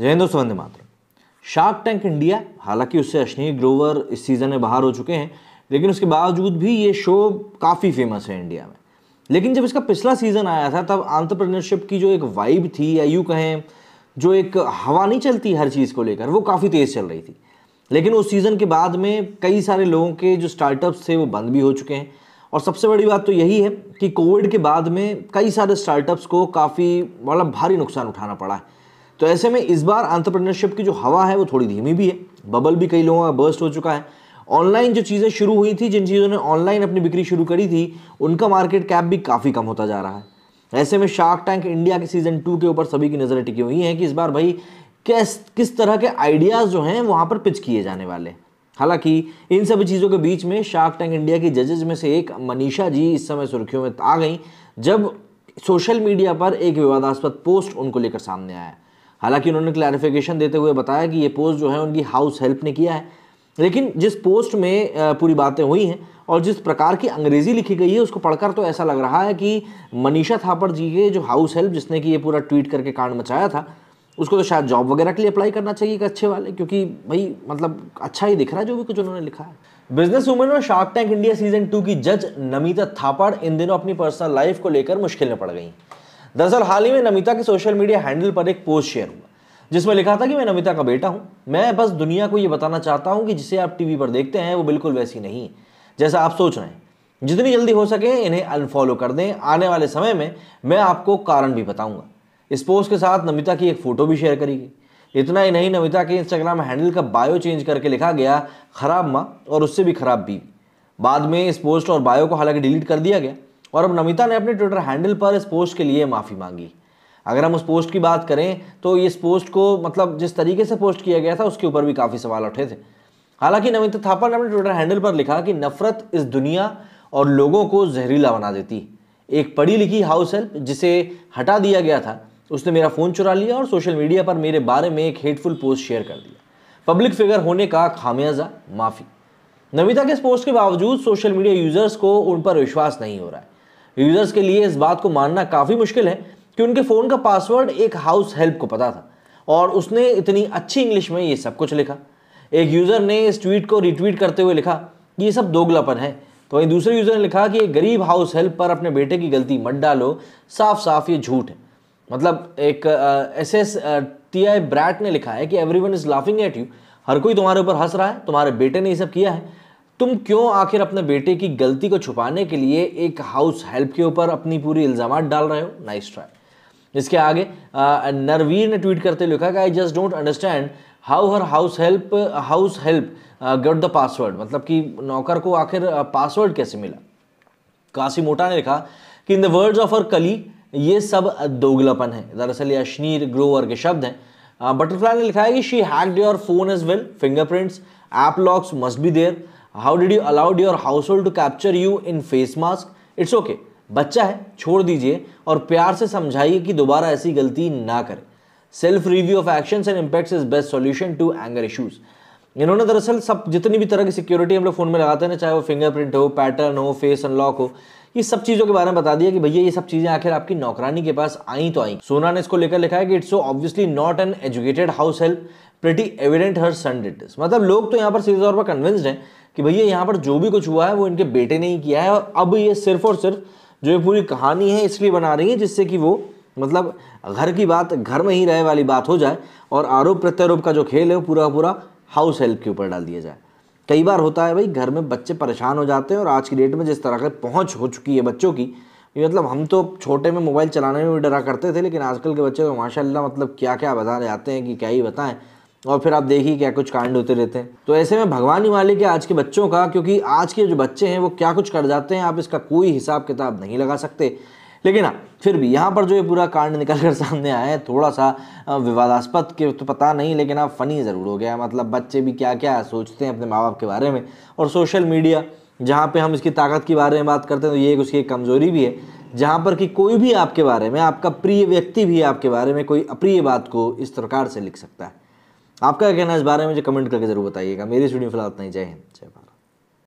जय हिंदू वंदे मातरम शार्क टैंक इंडिया हालांकि उससे अश्नी ग्रोवर इस सीज़न में बाहर हो चुके हैं लेकिन उसके बावजूद भी ये शो काफ़ी फेमस है इंडिया में लेकिन जब इसका पिछला सीज़न आया था तब आंट्रप्रनरशिप की जो एक वाइब थी या यूँ कहें जो एक हवा नहीं चलती हर चीज़ को लेकर वो काफ़ी तेज़ चल रही थी लेकिन उस सीज़न के बाद में कई सारे लोगों के जो स्टार्टअप्स थे वो बंद भी हो चुके हैं और सबसे बड़ी बात तो यही है कि कोविड के बाद में कई सारे स्टार्टअप्स को काफ़ी मतलब भारी नुकसान उठाना पड़ा है तो ऐसे में इस बार आंट्रप्रनरशिप की जो हवा है वो थोड़ी धीमी भी है बबल भी कई लोगों का बर्स्ट हो चुका है ऑनलाइन जो चीज़ें शुरू हुई थी जिन चीज़ों ने ऑनलाइन अपनी बिक्री शुरू करी थी उनका मार्केट कैप भी काफ़ी कम होता जा रहा है ऐसे में शार्क टैंक इंडिया के सीज़न टू के ऊपर सभी की नज़रें टिकी हुई हैं कि इस बार भाई किस किस तरह के आइडियाज़ जो हैं वहाँ पर पिच किए जाने वाले हालांकि इन सभी चीज़ों के बीच में शार्क टैंक इंडिया की जजेज में से एक मनीषा जी इस समय सुर्खियों में आ गई जब सोशल मीडिया पर एक विवादास्पद पोस्ट उनको लेकर सामने आया हालांकि उन्होंने क्लैरिफिकेशन देते हुए बताया कि ये पोस्ट जो है उनकी हाउस हेल्प ने किया है लेकिन जिस पोस्ट में पूरी बातें हुई हैं और जिस प्रकार की अंग्रेज़ी लिखी गई है उसको पढ़कर तो ऐसा लग रहा है कि मनीषा थापर जी के जो हाउस हेल्प जिसने कि ये पूरा ट्वीट करके कांड मचाया था उसको तो शायद जॉब वगैरह के लिए अप्लाई करना चाहिए एक अच्छे वाले क्योंकि भाई मतलब अच्छा ही दिख रहा है जो भी कुछ उन्होंने लिखा है बिजनेस वुमेन और shark tank India season two की जज नमिता थापड़ इन दिनों अपनी पर्सनल लाइफ को लेकर मुश्किल में पड़ गई दरअसल हाल ही में नमिता के सोशल मीडिया हैंडल पर एक पोस्ट शेयर हुआ जिसमें लिखा था कि मैं नमिता का बेटा हूँ मैं बस दुनिया को ये बताना चाहता हूँ कि जिसे आप टीवी पर देखते हैं वो बिल्कुल वैसी नहीं जैसा आप सोच रहे हैं जितनी जल्दी हो सके इन्हें अनफॉलो कर दें आने वाले समय में मैं आपको कारण भी बताऊंगा इस पोस्ट के साथ नमिता की एक फ़ोटो भी शेयर करी गई इतना ही नहीं नमिता के इंस्टाग्राम हैंडल का बायो चेंज करके लिखा गया खराब माँ और उससे भी खराब बीवी बाद में इस पोस्ट और बायो को हालांकि डिलीट कर दिया गया और अब नमिता ने अपने ट्विटर हैंडल पर इस पोस्ट के लिए माफ़ी मांगी अगर हम उस पोस्ट की बात करें तो इस पोस्ट को मतलब जिस तरीके से पोस्ट किया गया था उसके ऊपर भी काफ़ी सवाल उठे थे हालांकि नमिता थापा ने अपने ट्विटर हैंडल पर लिखा कि नफरत इस दुनिया और लोगों को जहरीला बना देती एक पढ़ी लिखी हाउस हेल्प जिसे हटा दिया गया था उसने मेरा फ़ोन चुरा लिया और सोशल मीडिया पर मेरे बारे में एक हेटफुल पोस्ट शेयर कर दिया पब्लिक फिगर होने का खामियाजा माफ़ी नमिता के इस पोस्ट के बावजूद सोशल मीडिया यूज़र्स को उन पर विश्वास नहीं हो रहा है यूजर्स के लिए इस बात को मानना काफ़ी मुश्किल है कि उनके फ़ोन का पासवर्ड एक हाउस हेल्प को पता था और उसने इतनी अच्छी इंग्लिश में ये सब कुछ लिखा एक यूज़र ने इस ट्वीट को रिट्वीट करते हुए लिखा कि ये सब दोगलापन है तो वहीं दूसरे यूज़र ने लिखा कि एक गरीब हाउस हेल्प पर अपने बेटे की गलती मत डालो साफ साफ ये झूठ है मतलब एक S S T I brat ने लिखा है कि everyone is laughing at you हर कोई तुम्हारे ऊपर हंस रहा है तुम्हारे बेटे ने ये सब किया है तुम क्यों आखिर अपने बेटे की गलती को छुपाने के लिए एक हाउस हेल्प के ऊपर अपनी पूरी इल्ज़ाम डाल रहे हो नाइस ट्राई इसके आगे नरवीर ने ट्वीट करते लिखा कि I just don't understand how her house help house help get the password मतलब कि नौकर को आखिर पासवर्ड कैसे मिला काशी मोटा ने लिखा कि in the words of her कली ये सब दोगलापन है दरअसल ये अश्नीर ग्रोवर के शब्द हैं बटरफ्लाई ने लिखा है कि she hacked your phone as well fingerprints app locks must be there how did you allowed your house hold to capture you in face mask it's okay बच्चा है छोड़ दीजिए और प्यार से समझाइए कि दोबारा ऐसी गलती ना करे self review of action and impact is best solution to anger issues इन्होंने दरअसल सब जितनी भी तरह की सिक्योरिटी हम लोग फ़ोन में लगाते हैं चाहे वो फिंगरप्रिंट हो पैटर्न हो फेस अनलॉक हो ये सब चीजों के बारे में बता दिया कि भैया ये सब चीजें आखिर आपकी नौकरानी के पास आई तो आई सोना ने इसको लेकर लिखा है कि it's so obviously not an educated house help pretty evident her son did मतलब लोग तो यहाँ पर सीधे तौर पर कन्विंस्ड हैं कि भैया यहाँ पर जो भी कुछ हुआ है वो इनके बेटे ने ही किया है और अब ये सिर्फ और सिर्फ जो ये पूरी कहानी है इसलिए बना रही है जिससे कि वो मतलब घर की बात घर में ही रहे वाली बात हो जाए और आरोप प्रत्यारोप का जो खेल है वो पूरा पूरा हाउस हेल्प के ऊपर डाल दिया जाए कई बार होता है भाई घर में बच्चे परेशान हो जाते हैं और आज की डेट में जिस तरह की पहुँच हो चुकी है बच्चों की मतलब हम तो छोटे में मोबाइल चलाने में भी डरा करते थे लेकिन आजकल के बच्चे तो माशाल्लाह मतलब क्या क्या बता जाते हैं कि क्या ही बताएं और फिर आप देखिए क्या कुछ कांड होते रहते हैं तो ऐसे में भगवान ही मालिक है आज के बच्चों का क्योंकि आज के जो बच्चे हैं वो क्या कुछ कर जाते हैं आप इसका कोई हिसाब किताब नहीं लगा सकते लेकिन हाँ फिर भी यहाँ पर जो ये पूरा कांड निकल कर सामने आया है थोड़ा सा विवादास्पद के तो पता नहीं लेकिन आप फ़नी ज़रूर हो गया मतलब बच्चे भी क्या क्या सोचते हैं अपने माँ बाप के बारे में और सोशल मीडिया जहाँ पे हम इसकी ताकत के बारे में बात करते हैं तो ये एक उसकी एक कमज़ोरी भी है जहाँ पर कि कोई भी आपके बारे में आपका प्रिय व्यक्ति भी आपके बारे में कोई अप्रिय बात को इस प्रकार से लिख सकता है आपका कहना है इस बारे में मुझे कमेंट करके ज़रूर बताइएगा मेरी स्टूडियो फिलहाल इतना ही जय हिंद जय भारत